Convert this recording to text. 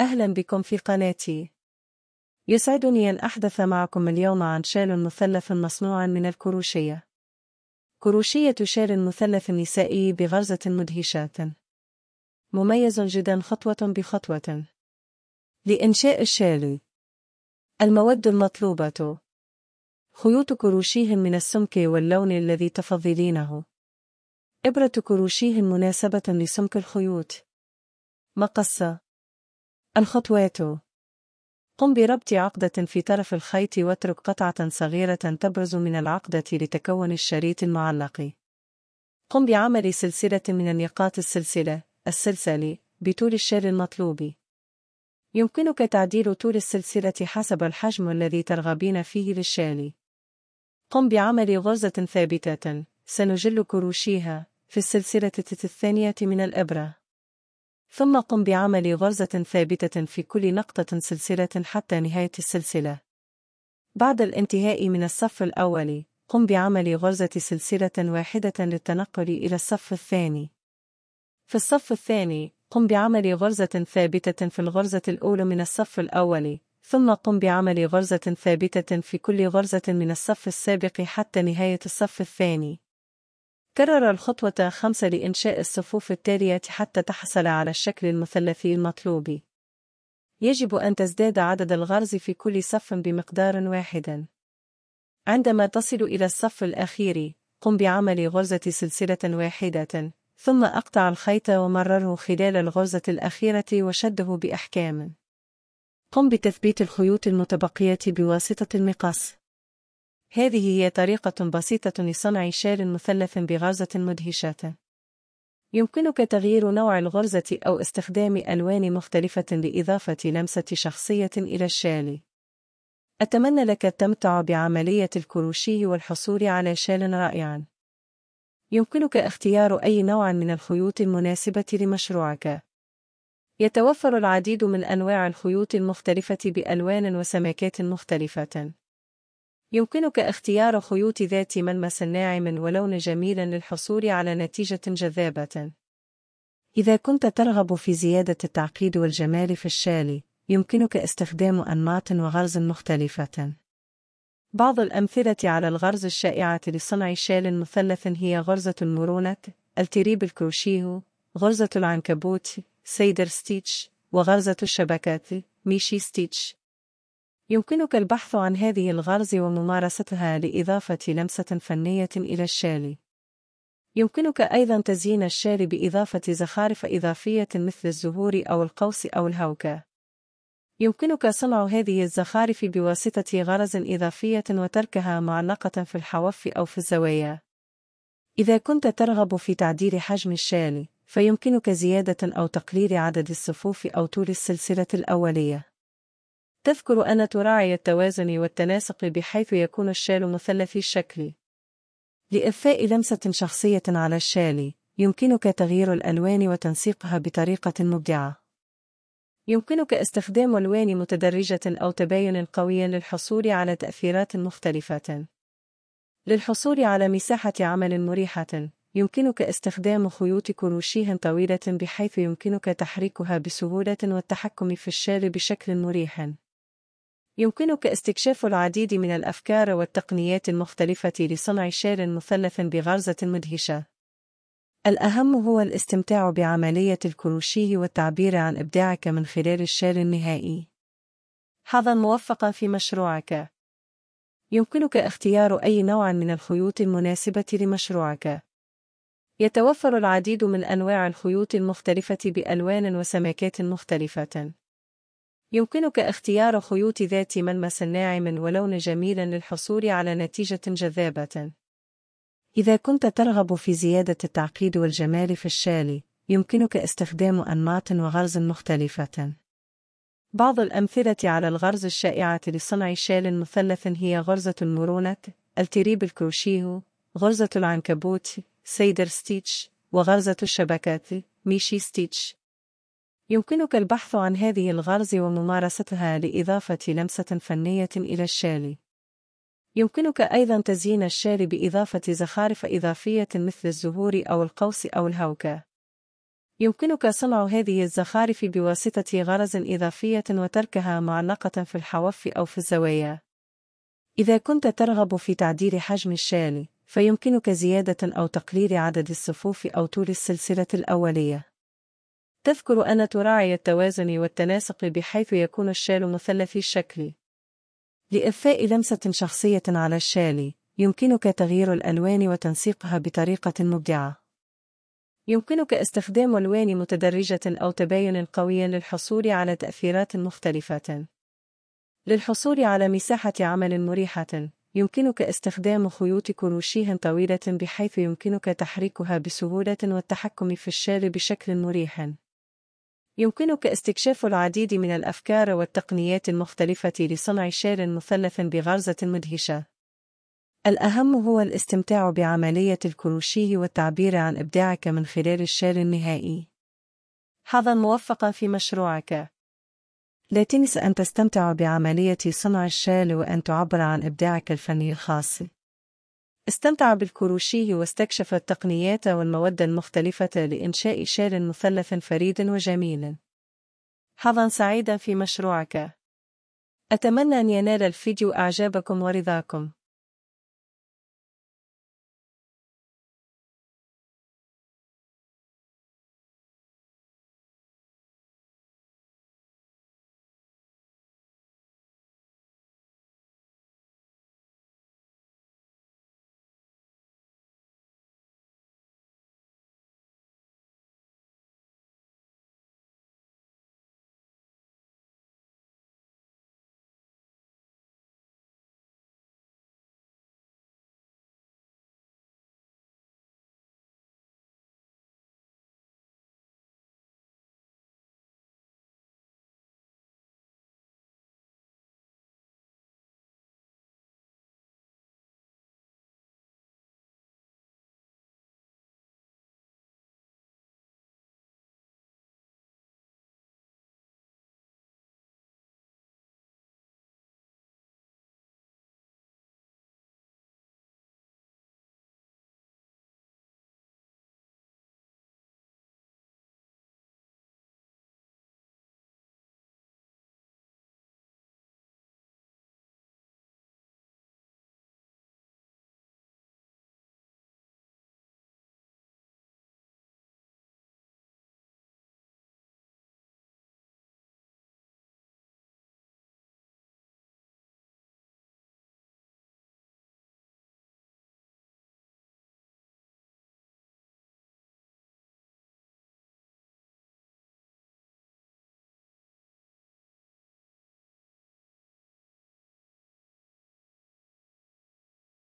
أهلا بكم في قناتي يسعدني أن أحدث معكم اليوم عن شال مثلث مصنوع من الكروشية كروشية شال مثلث نسائي بغرزة مدهشة مميز جدا خطوة بخطوة لإنشاء الشال المواد المطلوبة خيوط كروشيه من السمك واللون الذي تفضلينه إبرة كروشيه مناسبة لسمك الخيوط مقصة الخطوات قم بربط عقدة في طرف الخيط واترك قطعة صغيرة تبرز من العقدة لتكون الشريط المعلق. قم بعمل سلسلة من النقاط السلسلة السلسلة بطول الشر المطلوب. يمكنك تعديل طول السلسلة حسب الحجم الذي ترغبين فيه للشال. قم بعمل غرزة ثابتة سنجل كروشيها في السلسلة الثانية من الإبرة. ثم قم بعمل غرزة ثابتة في كل نقطة سلسلة حتى نهاية السلسلة. بعد الانتهاء من الصف الأول، قم بعمل غرزة سلسلة واحدة للتنقل إلى الصف الثاني. في الصف الثاني، قم بعمل غرزة ثابتة في الغرزة الأولى من الصف الأول، ثم قم بعمل غرزة ثابتة في كل غرزة من الصف السابق حتى نهاية الصف الثاني. كرر الخطوة خمسة لإنشاء الصفوف التالية حتى تحصل على الشكل المثلثي المطلوب. يجب أن تزداد عدد الغرز في كل صف بمقدار واحد. عندما تصل إلى الصف الأخير، قم بعمل غرزة سلسلة واحدة، ثم أقطع الخيط ومرره خلال الغرزة الأخيرة وشده بإحكام. قم بتثبيت الخيوط المتبقية بواسطة المقص. هذه هي طريقة بسيطة لصنع شال مثلث بغرزة مدهشة. يمكنك تغيير نوع الغرزة أو استخدام ألوان مختلفة لإضافة لمسة شخصية إلى الشال. أتمنى لك التمتع بعملية الكروشيه والحصول على شال رائع. يمكنك اختيار أي نوع من الخيوط المناسبة لمشروعك. يتوفر العديد من أنواع الخيوط المختلفة بألوان وسماكات مختلفة. يمكنك اختيار خيوط ذات ملمس ناعم ولون جميل للحصول على نتيجة جذابة. إذا كنت ترغب في زيادة التعقيد والجمال في الشال، يمكنك استخدام أنماط وغرز مختلفة. بعض الأمثلة على الغرز الشائعة لصنع شال مثلث هي غرزة المرونة، التريب الكروشيه، غرزة العنكبوت، سيدر ستيتش، وغرزة الشبكات، ميشي ستيتش. يمكنك البحث عن هذه الغرز وممارستها لإضافة لمسة فنية إلى الشالي. يمكنك أيضا تزيين الشالي بإضافة زخارف إضافية مثل الزهور أو القوس أو الهوكة. يمكنك صنع هذه الزخارف بواسطة غرز إضافية وتركها معلقة في الحواف أو في الزوايا. إذا كنت ترغب في تعديل حجم الشالي، فيمكنك زيادة أو تقليل عدد الصفوف أو طول السلسلة الأولية. تذكر أن تراعي التوازن والتناسق بحيث يكون الشال مثلثي الشكل. لإضفاء لمسة شخصية على الشال، يمكنك تغيير الألوان وتنسيقها بطريقة مبدعة. يمكنك استخدام ألوان متدرجة أو تباين قوي للحصول على تأثيرات مختلفة. للحصول على مساحة عمل مريحة، يمكنك استخدام خيوط كروشيه طويلة بحيث يمكنك تحريكها بسهولة والتحكم في الشال بشكل مريح. يمكنك استكشاف العديد من الأفكار والتقنيات المختلفة لصنع شعر مثلث بغرزة مدهشة. الأهم هو الاستمتاع بعملية الكروشيه والتعبير عن إبداعك من خلال الشعر النهائي. حظا موفقا في مشروعك. يمكنك اختيار أي نوع من الخيوط المناسبة لمشروعك. يتوفر العديد من أنواع الخيوط المختلفة بألوان وسماكات مختلفة. يمكنك اختيار خيوط ذات ملمس ناعم ولون جميل للحصول على نتيجة جذابة. إذا كنت ترغب في زيادة التعقيد والجمال في الشال، يمكنك استخدام أنماط وغرز مختلفة. بعض الأمثلة على الغرز الشائعة لصنع شال مثلث هي غرزة المرونة، التريب الكروشيه، غرزة العنكبوت، سيدر ستيتش، وغرزة الشبكات، ميشي ستيتش. يمكنك البحث عن هذه الغرز وممارستها لإضافة لمسة فنية إلى الشالي. يمكنك أيضا تزيين الشالي بإضافة زخارف إضافية مثل الزهور أو القوس أو الهوكة. يمكنك صنع هذه الزخارف بواسطة غرز إضافية وتركها معلقة في الحواف أو في الزوايا. إذا كنت ترغب في تعديل حجم الشالي، فيمكنك زيادة أو تقليل عدد الصفوف أو طول السلسلة الأولية. تذكر أن تراعي التوازن والتناسق بحيث يكون الشال مثلثي الشكل. لإضفاء لمسة شخصية على الشال، يمكنك تغيير الألوان وتنسيقها بطريقة مبدعة. يمكنك استخدام ألوان متدرجة أو تباين قوي للحصول على تأثيرات مختلفة. للحصول على مساحة عمل مريحة، يمكنك استخدام خيوط كروشيه طويلة بحيث يمكنك تحريكها بسهولة والتحكم في الشال بشكل مريح. يمكنك استكشاف العديد من الأفكار والتقنيات المختلفة لصنع شعر مثلث بغرزة مدهشة. الأهم هو الاستمتاع بعملية الكروشيه والتعبير عن إبداعك من خلال الشعر النهائي. حظا موفقا في مشروعك. لا تنس أن تستمتع بعملية صنع الشال وأن تعبر عن إبداعك الفني الخاص. استمتع بالكروشيه واستكشف التقنيات والمواد المختلفة لإنشاء شال مثلث فريد وجميل. حظا سعيدا في مشروعك. أتمنى أن ينال الفيديو إعجابكم ورضاكم.